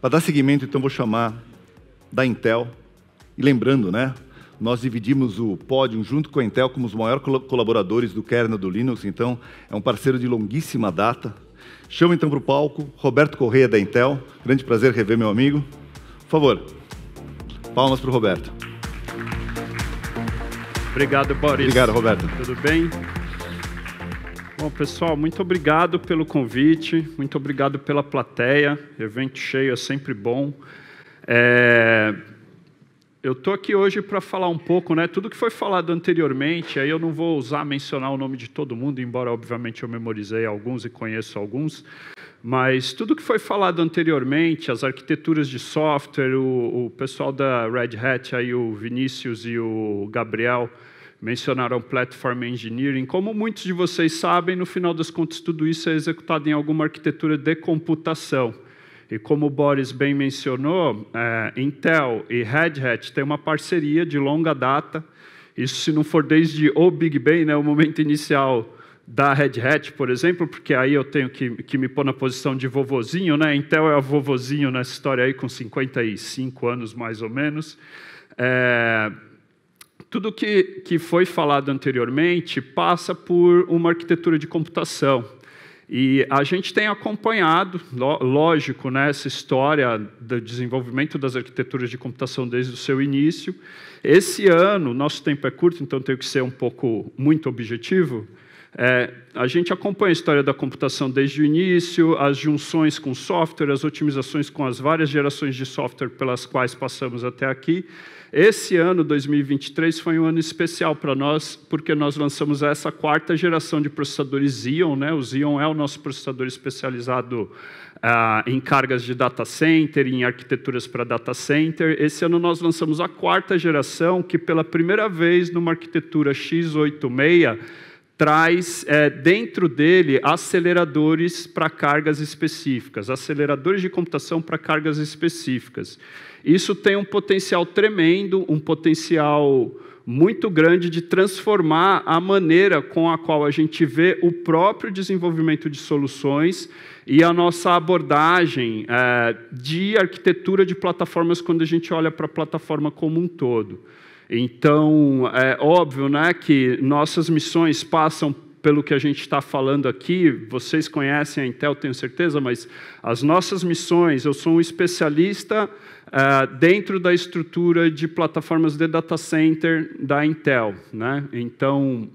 Para dar seguimento, então, vou chamar da Intel. E lembrando, né? Nós dividimos o pódio junto com a Intel como os maiores colaboradores do kernel do Linux, então é um parceiro de longuíssima data. Chamo então para o palco Roberto Correia da Intel. Grande prazer rever meu amigo. Por favor, palmas para o Roberto. Obrigado, Boris. Obrigado, Roberto. Tudo bem? Bom, pessoal, muito obrigado pelo convite, muito obrigado pela plateia. Evento cheio é sempre bom. É... Eu estou aqui hoje para falar um pouco, né? Tudo que foi falado anteriormente, aí eu não vou usar mencionar o nome de todo mundo, embora obviamente eu memorizei alguns e conheço alguns, mas tudo que foi falado anteriormente, as arquiteturas de software, o, o pessoal da Red Hat, aí o Vinícius e o Gabriel, mencionaram Platform Engineering. Como muitos de vocês sabem, no final das contas, tudo isso é executado em alguma arquitetura de computação. E como o Boris bem mencionou, é, Intel e Red Hat têm uma parceria de longa data. Isso se não for desde o Big Bang, né, o momento inicial da Red Hat, por exemplo, porque aí eu tenho que, que me pôr na posição de vovozinho, né? Intel é o vovozinho nessa história aí, com 55 anos mais ou menos. É, tudo que, que foi falado anteriormente passa por uma arquitetura de computação. E a gente tem acompanhado, lógico, né, essa história do desenvolvimento das arquiteturas de computação desde o seu início. Esse ano, nosso tempo é curto, então tenho que ser um pouco muito objetivo. É, a gente acompanha a história da computação desde o início, as junções com software, as otimizações com as várias gerações de software pelas quais passamos até aqui. Esse ano, 2023, foi um ano especial para nós, porque nós lançamos essa quarta geração de processadores Xeon. Né? O Xeon é o nosso processador especializado ah, em cargas de data center, em arquiteturas para data center. Esse ano nós lançamos a quarta geração, que pela primeira vez numa arquitetura x86 traz é, dentro dele aceleradores para cargas específicas, aceleradores de computação para cargas específicas. Isso tem um potencial tremendo, um potencial muito grande de transformar a maneira com a qual a gente vê o próprio desenvolvimento de soluções e a nossa abordagem é, de arquitetura de plataformas quando a gente olha para a plataforma como um todo. Então, é óbvio né, que nossas missões passam pelo que a gente está falando aqui, vocês conhecem a Intel, tenho certeza, mas as nossas missões, eu sou um especialista uh, dentro da estrutura de plataformas de data center da Intel. Né? Então,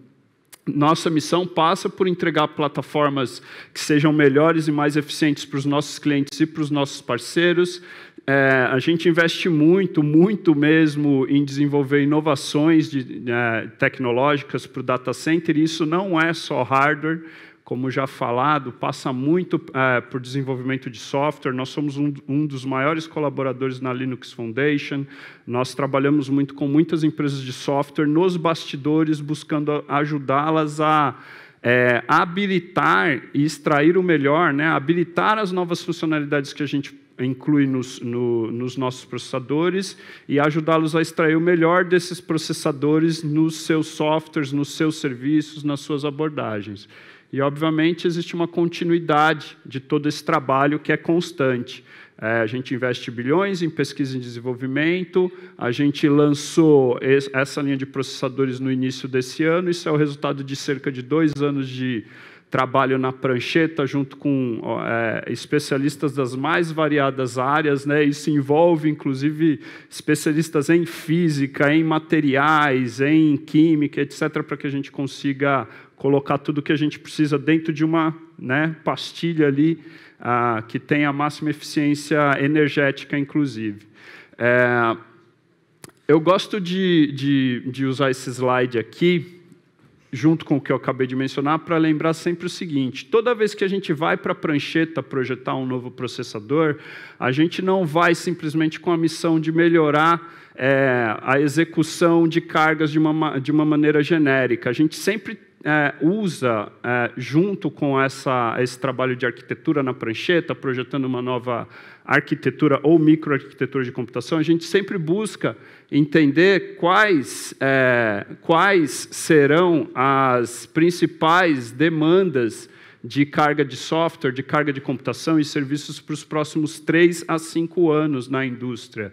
nossa missão passa por entregar plataformas que sejam melhores e mais eficientes para os nossos clientes e para os nossos parceiros, é, a gente investe muito, muito mesmo em desenvolver inovações de, é, tecnológicas para o data center, e isso não é só hardware, como já falado, passa muito é, por desenvolvimento de software. Nós somos um, um, dos maiores colaboradores na Linux Foundation. Nós trabalhamos muito com muitas empresas de software nos bastidores, buscando ajudá-las a é, habilitar e extrair o melhor, né? habilitar as novas funcionalidades que a gente inclui nos, no, nos nossos processadores e ajudá-los a extrair o melhor desses processadores nos seus softwares, nos seus serviços, nas suas abordagens. E, obviamente, existe uma continuidade de todo esse trabalho que é constante. É, a gente investe bilhões em pesquisa e desenvolvimento, a gente lançou essa linha de processadores no início desse ano, isso é o resultado de cerca de dois anos de trabalho na prancheta junto com é, especialistas das mais variadas áreas, né? Isso envolve, inclusive, especialistas em física, em materiais, em química, etc., para que a gente consiga colocar tudo o que a gente precisa dentro de uma né, pastilha ali ah, que tenha a máxima eficiência energética, inclusive. É, eu gosto de, de, de usar esse slide aqui junto com o que eu acabei de mencionar, para lembrar sempre o seguinte: toda vez que a gente vai para a prancheta projetar um novo processador, a gente não vai simplesmente com a missão de melhorar é, a execução de cargas de uma, de uma maneira genérica. A gente sempre é, usa, é, junto com essa, esse trabalho de arquitetura na prancheta, projetando uma nova arquitetura ou microarquitetura de computação, a gente sempre busca entender quais, é, quais serão as principais demandas de carga de software, de carga de computação e serviços para os próximos três a cinco anos na indústria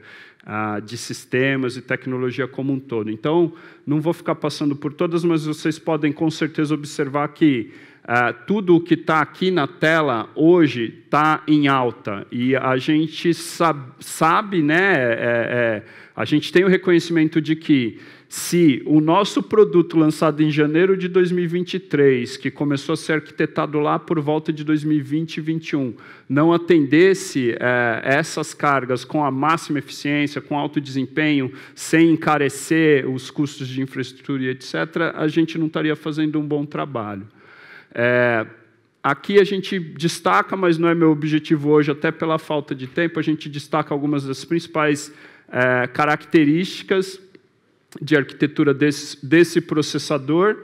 de sistemas e tecnologia como um todo. Então, não vou ficar passando por todas, mas vocês podem com certeza observar que ah, tudo o que está aqui na tela hoje está em alta e a gente sabe, sabe né? É, é, é, a gente tem o reconhecimento de que se o nosso produto lançado em janeiro de 2023, que começou a ser arquitetado lá por volta de 2020 e 2021, não atendesse é, essas cargas com a máxima eficiência, com alto desempenho, sem encarecer os custos de infraestrutura e etc., a gente não estaria fazendo um bom trabalho. É, aqui a gente destaca, mas não é meu objetivo hoje, até pela falta de tempo, a gente destaca algumas das principais é, características de arquitetura desse, desse processador.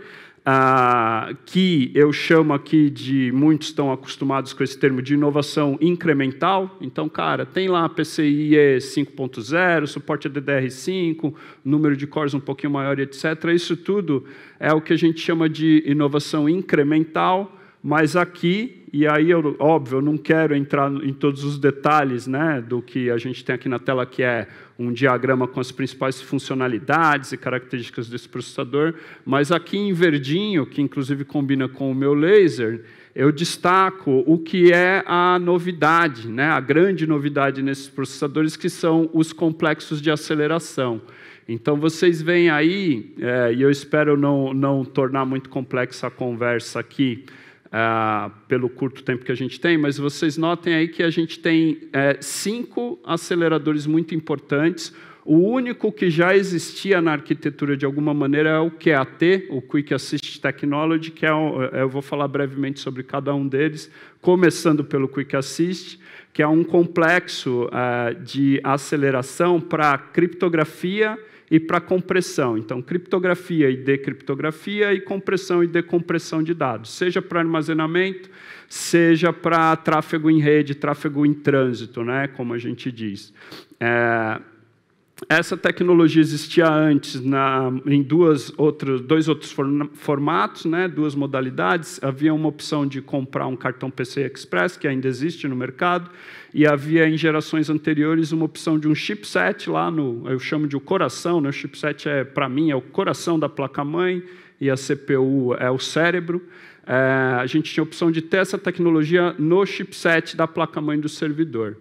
Ah, que eu chamo aqui de, muitos estão acostumados com esse termo de inovação incremental. Então, cara, tem lá PCIe 5.0, suporte a DDR5, número de cores um pouquinho maior, etc. Isso tudo é o que a gente chama de inovação incremental, mas aqui e aí, eu, óbvio, eu não quero entrar em todos os detalhes né, do que a gente tem aqui na tela, que é um diagrama com as principais funcionalidades e características desse processador, mas aqui em verdinho, que inclusive combina com o meu laser, eu destaco o que é a novidade, né, a grande novidade nesses processadores, que são os complexos de aceleração. Então, vocês veem aí, é, e eu espero não, não tornar muito complexa a conversa aqui, ah, pelo curto tempo que a gente tem, mas vocês notem aí que a gente tem é, cinco aceleradores muito importantes. O único que já existia na arquitetura de alguma maneira é o QAT, o Quick Assist Technology, que é um, é, eu vou falar brevemente sobre cada um deles, começando pelo Quick Assist, que é um complexo ah, de aceleração para criptografia, e para compressão. Então, criptografia e decriptografia e compressão e decompressão de dados, seja para armazenamento, seja para tráfego em rede, tráfego em trânsito, né, como a gente diz. É, essa tecnologia existia antes na, em duas outros, dois outros formatos, né, duas modalidades. Havia uma opção de comprar um cartão PCI Express, que ainda existe no mercado, e havia em gerações anteriores uma opção de um chipset lá no, eu chamo de o coração, né, o chipset é para mim é o coração da placa-mãe e a CPU é o cérebro. É, a gente tinha a opção de ter essa tecnologia no chipset da placa-mãe do servidor.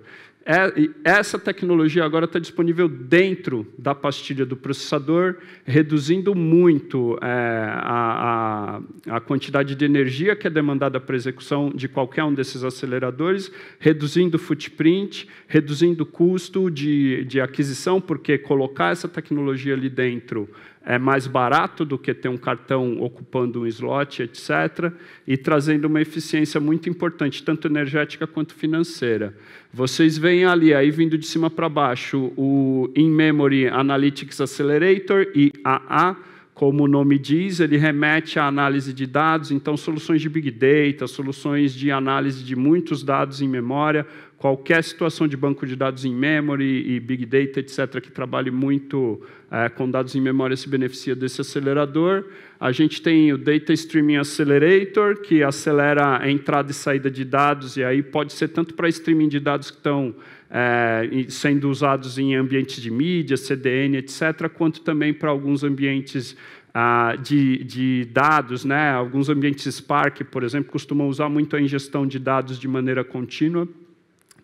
É, essa tecnologia agora está disponível dentro da pastilha do processador, reduzindo muito é, a, a, a, quantidade de energia que é demandada para execução de qualquer um desses aceleradores, reduzindo o footprint, reduzindo o custo de, de aquisição, porque colocar essa tecnologia ali dentro é mais barato do que ter um cartão ocupando um slot, etc., e trazendo uma eficiência muito importante, tanto energética quanto financeira. Vocês veem ali, aí vindo de cima para baixo, o In-Memory Analytics Accelerator, IAA, como o nome diz, ele remete à análise de dados, então soluções de Big Data, soluções de análise de muitos dados em memória, qualquer situação de banco de dados em memory e big data, etc., que trabalhe muito é, com dados em memória, se beneficia desse acelerador. A gente tem o Data Streaming Accelerator, que acelera a entrada e saída de dados, e aí pode ser tanto para streaming de dados que estão é, sendo usados em ambientes de mídia, CDN, etc., quanto também para alguns ambientes ah, de, de, dados, né? alguns ambientes Spark, por exemplo, costumam usar muito a ingestão de dados de maneira contínua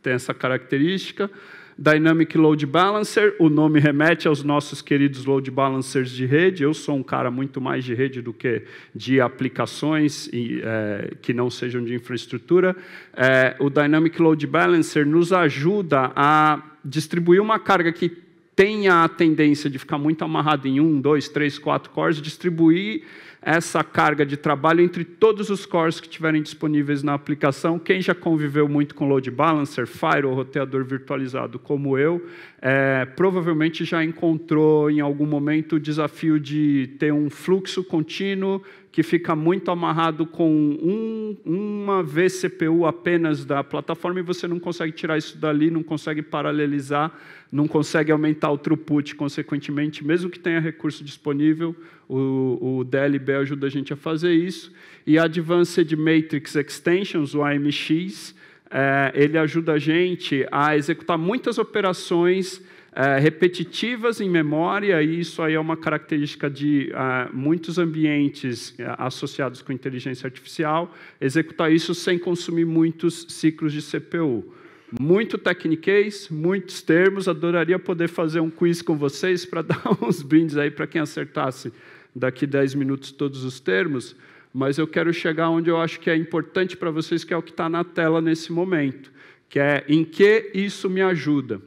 tem essa característica. Dynamic Load Balancer, o nome remete aos nossos queridos load balancers de rede. Eu sou um cara muito mais de rede do que de aplicações e, é, que não sejam de infraestrutura. É, o Dynamic Load Balancer nos ajuda a distribuir uma carga que tenha a tendência de ficar muito amarrada em um, dois, três, quatro cores, distribuir essa carga de trabalho entre todos os cores que tiverem disponíveis na aplicação. Quem já conviveu muito com load balancer, Fire ou roteador virtualizado como eu, é, provavelmente já encontrou em algum momento o desafio de ter um fluxo contínuo que fica muito amarrado com um, uma vCPU apenas da plataforma e você não consegue tirar isso dali, não consegue paralelizar, não consegue aumentar o throughput, consequentemente, mesmo que tenha recurso disponível, o, o DLB ajuda a gente a fazer isso. E Advanced Matrix Extensions, o AMX, é, ele ajuda a gente a executar muitas operações é, repetitivas em memória, e isso aí é uma característica de é, muitos ambientes é, associados com inteligência artificial, executar isso sem consumir muitos ciclos de CPU. Muito techniquez, muitos termos, adoraria poder fazer um quiz com vocês para dar uns brindes aí para quem acertasse daqui 10 minutos todos os termos, mas eu quero chegar onde eu acho que é importante para vocês, que é o que está na tela nesse momento, que é em que isso me ajuda.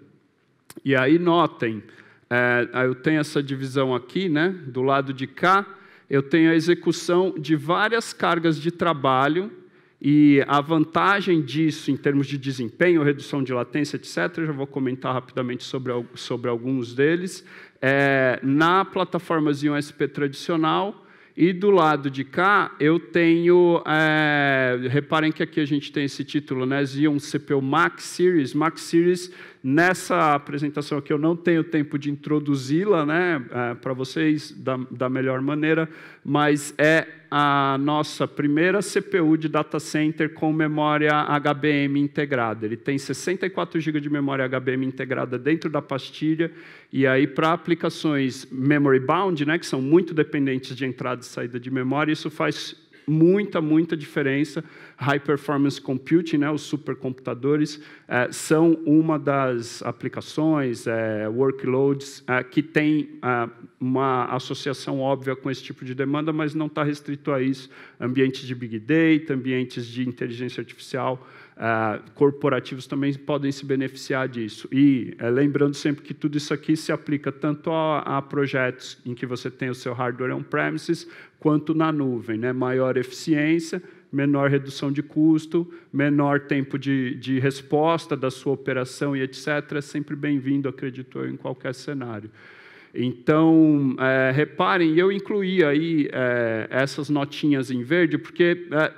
E aí notem, é, eu tenho essa divisão aqui, né? Do lado de cá, eu tenho a execução de várias cargas de trabalho e a vantagem disso em termos de desempenho, redução de latência, etc., eu já vou comentar rapidamente sobre, sobre alguns deles. É, na plataforma Zion SP tradicional, e do lado de cá, eu tenho. É, reparem que aqui a gente tem esse título, né? Zion CPU Max Series. Max Series, nessa apresentação aqui, eu não tenho tempo de introduzi-la né, é, para vocês da, da melhor maneira, mas é a nossa primeira CPU de data center com memória HBM integrada. Ele tem 64 GB de memória HBM integrada dentro da pastilha, e aí para aplicações memory bound, né, que são muito dependentes de entrada e saída de memória, isso faz muita, muita diferença high performance computing, né, os supercomputadores, é, são uma das aplicações, é, workloads, é, que tem uma associação óbvia com esse tipo de demanda, mas não está restrito a isso. Ambientes de Big Data, ambientes de inteligência artificial, corporativos também podem se beneficiar disso. E lembrando sempre que tudo isso aqui se aplica tanto a, a projetos em que você tem o seu hardware on-premises, quanto na nuvem, né? maior eficiência, menor redução de custo, menor tempo de, de resposta da sua operação e etc. É sempre bem-vindo, acredito eu, em qualquer cenário. Então, é, reparem, eu incluí aí é, essas notinhas em verde, porque é,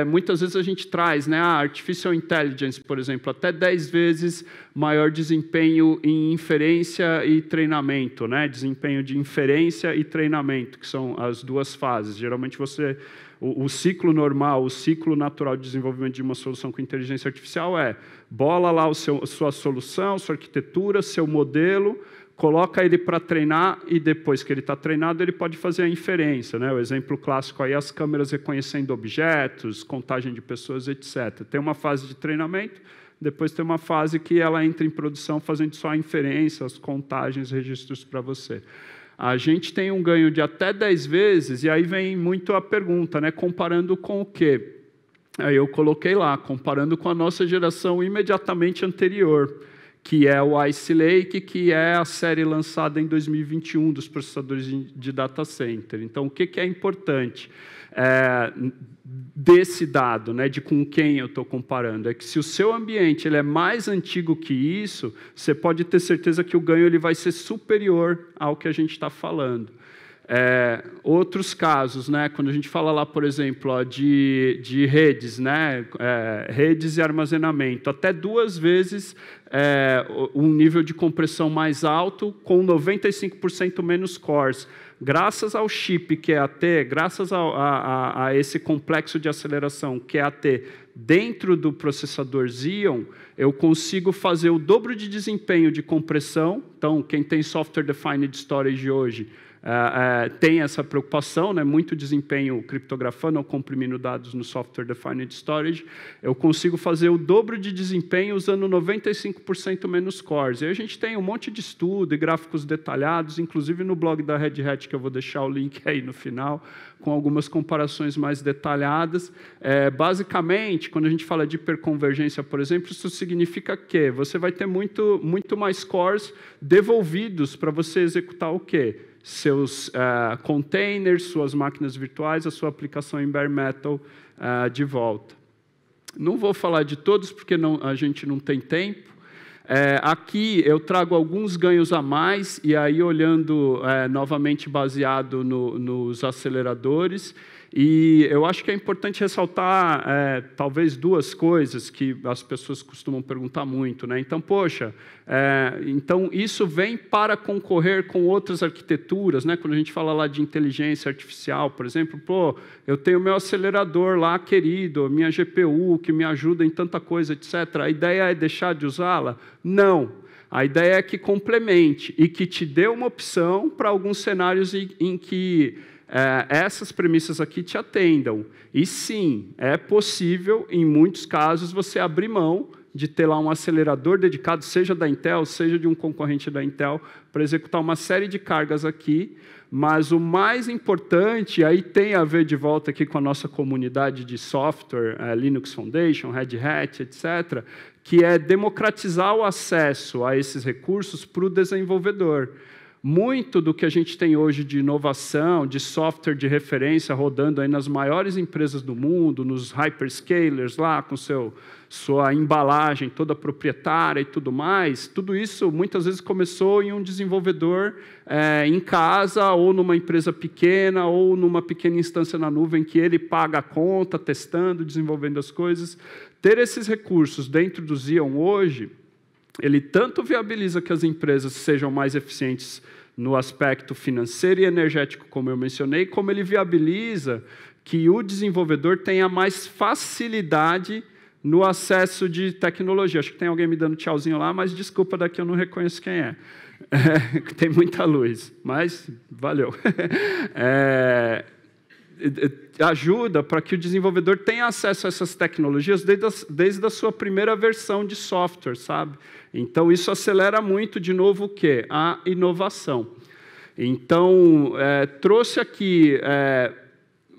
é muitas vezes a gente traz né, a ah, artificial intelligence, por exemplo, até 10 vezes maior desempenho em inferência e treinamento, né? desempenho de inferência e treinamento, que são as duas fases. Geralmente você o, o ciclo normal, o ciclo natural de desenvolvimento de uma solução com inteligência artificial é bola lá o seu, sua solução, sua arquitetura, seu modelo, coloca ele para treinar e depois que ele está treinado, ele pode fazer a inferência. Né? O exemplo clássico aí as câmeras reconhecendo objetos, contagem de pessoas, etc. Tem uma fase de treinamento, depois tem uma fase que ela entra em produção fazendo só inferências, contagens, registros para você. A gente tem um ganho de até 10 vezes, e aí vem muito a pergunta, né? Comparando com o quê? Aí eu coloquei lá, comparando com a nossa geração imediatamente anterior, que é o Ice Lake, que é a série lançada em 2021 dos processadores de data center. Então, o que é importante? é, desse dado, né, de com quem eu estou comparando, é que se o seu ambiente ele é mais antigo que isso, você pode ter certeza que o ganho ele vai ser superior ao que a gente está falando. É, outros casos, né, quando a gente fala lá, por exemplo, ó, de, de redes, né, é, redes e armazenamento, até duas vezes é, um nível de compressão mais alto com 95% menos cores. Graças ao chip que é AT, graças ao, a, a, esse complexo de aceleração que é AT dentro do processador Xeon, eu consigo fazer o dobro de desempenho de compressão. Então, quem tem software defined storage hoje, uh, uh, tem essa preocupação, né? muito desempenho criptografando ou comprimindo dados no software defined storage, eu consigo fazer o dobro de desempenho usando 95% menos cores. E a gente tem um monte de estudo e gráficos detalhados, inclusive no blog da Red Hat, que eu vou deixar o link aí no final, com algumas comparações mais detalhadas. É, basicamente, quando a gente fala de hiperconvergência, por exemplo, isso significa que você vai ter muito, muito mais cores devolvidos para você executar o quê? seus uh, containers, suas máquinas virtuais, a sua aplicação em bare metal uh, de volta. Não vou falar de todos porque não, a gente não tem tempo. É, aqui eu trago alguns ganhos a mais, e aí olhando é, novamente baseado no, nos aceleradores, e eu acho que é importante ressaltar, é, talvez, duas coisas que as pessoas costumam perguntar muito. Né? Então, poxa, é, então isso vem para concorrer com outras arquiteturas. Né? Quando a gente fala lá de inteligência artificial, por exemplo, pô, eu tenho meu acelerador lá querido, minha GPU que me ajuda em tanta coisa, etc. A ideia é deixar de usá-la? Não. A ideia é que complemente e que te dê uma opção para alguns cenários em, em que é, essas premissas aqui te atendam. E sim, é possível, em muitos casos, você abrir mão de ter lá um acelerador dedicado, seja da Intel, seja de um concorrente da Intel, para executar uma série de cargas aqui. Mas o mais importante, aí tem a ver de volta aqui com a nossa comunidade de software, é, Linux Foundation, Red Hat, etc., que é democratizar o acesso a esses recursos para o desenvolvedor muito do que a gente tem hoje de inovação, de software de referência rodando aí nas maiores empresas do mundo, nos hyperscalers lá, com seu, sua embalagem toda proprietária e tudo mais, tudo isso muitas vezes começou em um desenvolvedor é, em casa, ou numa empresa pequena, ou numa pequena instância na nuvem que ele paga a conta, testando, desenvolvendo as coisas. Ter esses recursos dentro do Zion hoje ele tanto viabiliza que as empresas sejam mais eficientes no aspecto financeiro e energético, como eu mencionei, como ele viabiliza que o desenvolvedor tenha mais facilidade no acesso de tecnologia. Acho que tem alguém me dando tchauzinho lá, mas desculpa, daqui eu não reconheço quem é. é tem muita luz, mas valeu. É, eh, eh, ajuda para que o desenvolvedor tenha acesso a essas tecnologias desde a, desde a sua primeira versão de software, sabe? Então, isso acelera muito, de novo, o quê? A inovação. Então, é, trouxe aqui é,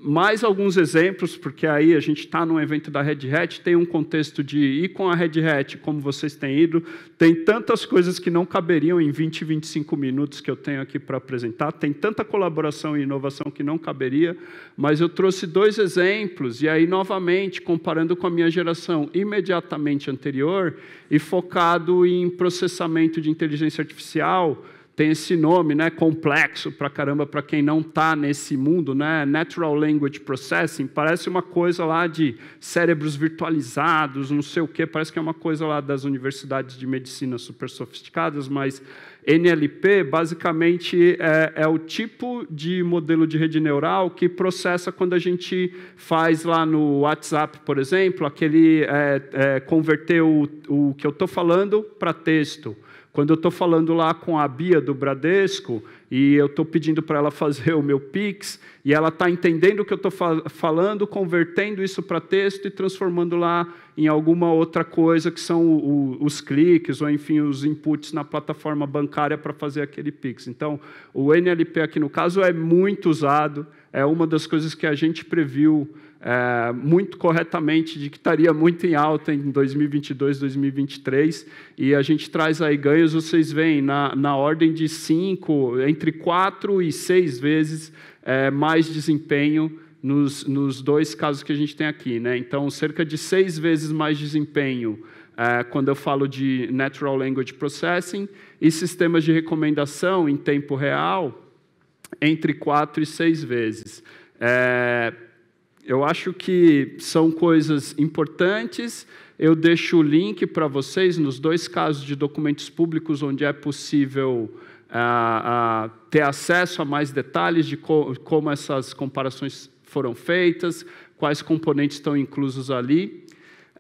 mais alguns exemplos, porque aí a gente está num evento da Red Hat, tem um contexto de ir com a Red Hat, como vocês têm ido, tem tantas coisas que não caberiam em 20, 25 minutos que eu tenho aqui para apresentar, tem tanta colaboração e inovação que não caberia, mas eu trouxe dois exemplos, e aí, novamente, comparando com a minha geração imediatamente anterior e focado em processamento de inteligência artificial, tem esse nome, né, complexo pra caramba para quem não está nesse mundo, né? Natural Language Processing, parece uma coisa lá de cérebros virtualizados, não sei o quê, parece que é uma coisa lá das universidades de medicina super sofisticadas, mas NLP basicamente é, é, o tipo de modelo de rede neural que processa quando a gente faz lá no WhatsApp, por exemplo, aquele é, é, converter o, o que eu estou falando para texto quando eu estou falando lá com a Bia do Bradesco e eu estou pedindo para ela fazer o meu Pix e ela está entendendo o que eu estou falando, convertendo isso para texto e transformando lá em alguma outra coisa que são o, o, os cliques ou, enfim, os inputs na plataforma bancária para fazer aquele Pix. Então, o NLP aqui no caso é muito usado, é uma das coisas que a gente previu é, muito corretamente de que estaria muito em alta em 2022, 2023, e a gente traz aí ganhos, vocês veem, na, na ordem de cinco, entre quatro e seis vezes é, mais desempenho nos, nos dois casos que a gente tem aqui. Né? Então, cerca de seis vezes mais desempenho é, quando eu falo de Natural Language Processing e sistemas de recomendação em tempo real, entre quatro e seis vezes. É, eu acho que são coisas importantes. Eu deixo o link para vocês nos dois casos de documentos públicos onde é possível ah, ah, ter acesso a mais detalhes de co como essas comparações foram feitas, quais componentes estão inclusos ali.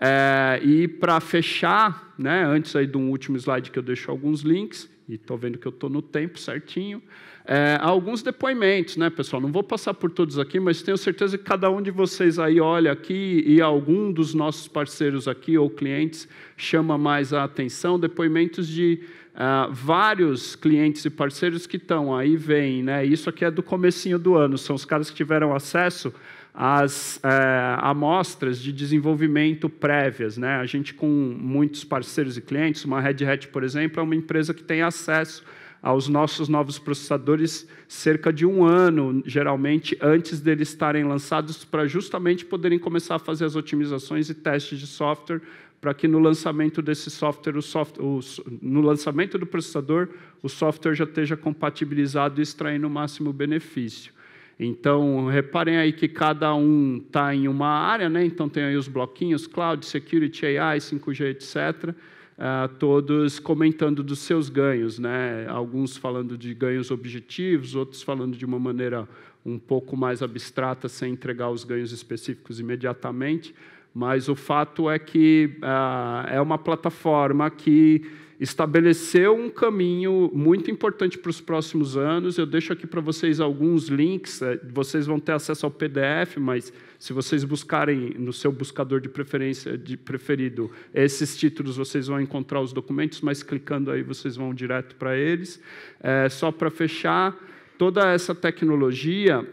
É, e para fechar, né, antes aí de um último slide que eu deixo alguns links, e estou vendo que eu estou no tempo certinho é, alguns depoimentos, né, pessoal? Não vou passar por todos aqui, mas tenho certeza que cada um de vocês aí olha aqui e algum dos nossos parceiros aqui ou clientes chama mais a atenção. Depoimentos de Uh, vários clientes e parceiros que estão aí vêm, né? Isso aqui é do comecinho do ano, são os caras que tiveram acesso às é, amostras de desenvolvimento prévias, né? A gente com muitos parceiros e clientes, uma Red Hat, por exemplo, é uma empresa que tem acesso aos nossos novos processadores cerca de um ano, geralmente, antes deles estarem lançados, para justamente poderem começar a fazer as otimizações e testes de software, para que no lançamento desse software, o software o, no lançamento do processador, o software já esteja compatibilizado e extraindo o máximo benefício. Então, reparem aí que cada um está em uma área, né? então tem aí os bloquinhos, cloud, security, AI, 5G, etc., Uh, todos comentando dos seus ganhos, né? alguns falando de ganhos objetivos, outros falando de uma maneira um pouco mais abstrata, sem entregar os ganhos específicos imediatamente, mas o fato é que uh, é uma plataforma que estabeleceu um caminho muito importante para os próximos anos. Eu deixo aqui para vocês alguns links, é, vocês vão ter acesso ao PDF, mas se vocês buscarem no seu buscador de preferência de preferido esses títulos, vocês vão encontrar os documentos, mas clicando aí vocês vão direto para eles. É, só para fechar, toda essa tecnologia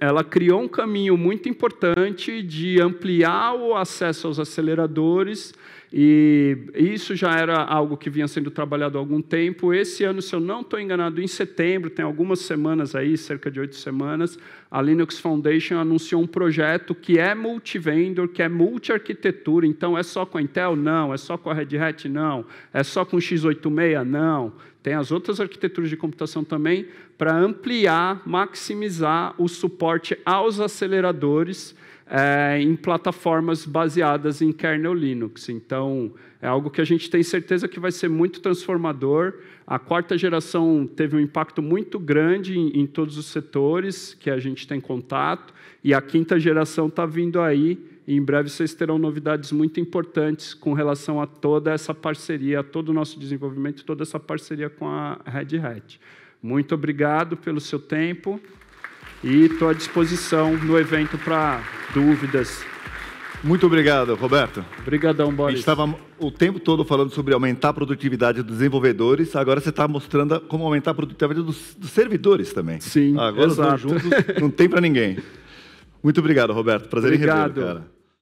ela criou um caminho muito importante de ampliar o acesso aos aceleradores e isso já era algo que vinha sendo trabalhado há algum tempo. Esse ano, se eu não estou enganado, em setembro, tem algumas semanas aí, cerca de oito semanas, a Linux Foundation anunciou um projeto que é multivendor, que é multi-arquitetura. Então, é só com a Intel? Não. É só com a Red Hat? Não. É só com o x86? Não. Tem as outras arquiteturas de computação também para ampliar, maximizar o suporte aos aceleradores é, em plataformas baseadas em kernel Linux. Então, é algo que a gente tem certeza que vai ser muito transformador. A quarta geração teve um impacto muito grande em, em todos os setores que a gente tem contato, e a quinta geração está vindo aí. E em breve vocês terão novidades muito importantes com relação a toda essa parceria, a todo o nosso desenvolvimento, toda essa parceria com a Red Hat. Muito obrigado pelo seu tempo. E estou à disposição no evento para dúvidas. Muito obrigado, Roberto. Obrigadão, Boris. A gente estava o tempo todo falando sobre aumentar a produtividade dos desenvolvedores, agora você está mostrando como aumentar a produtividade dos, dos servidores também. Sim, agora exato. juntos, não tem para ninguém. Muito obrigado, Roberto. Prazer obrigado. em receber. cara.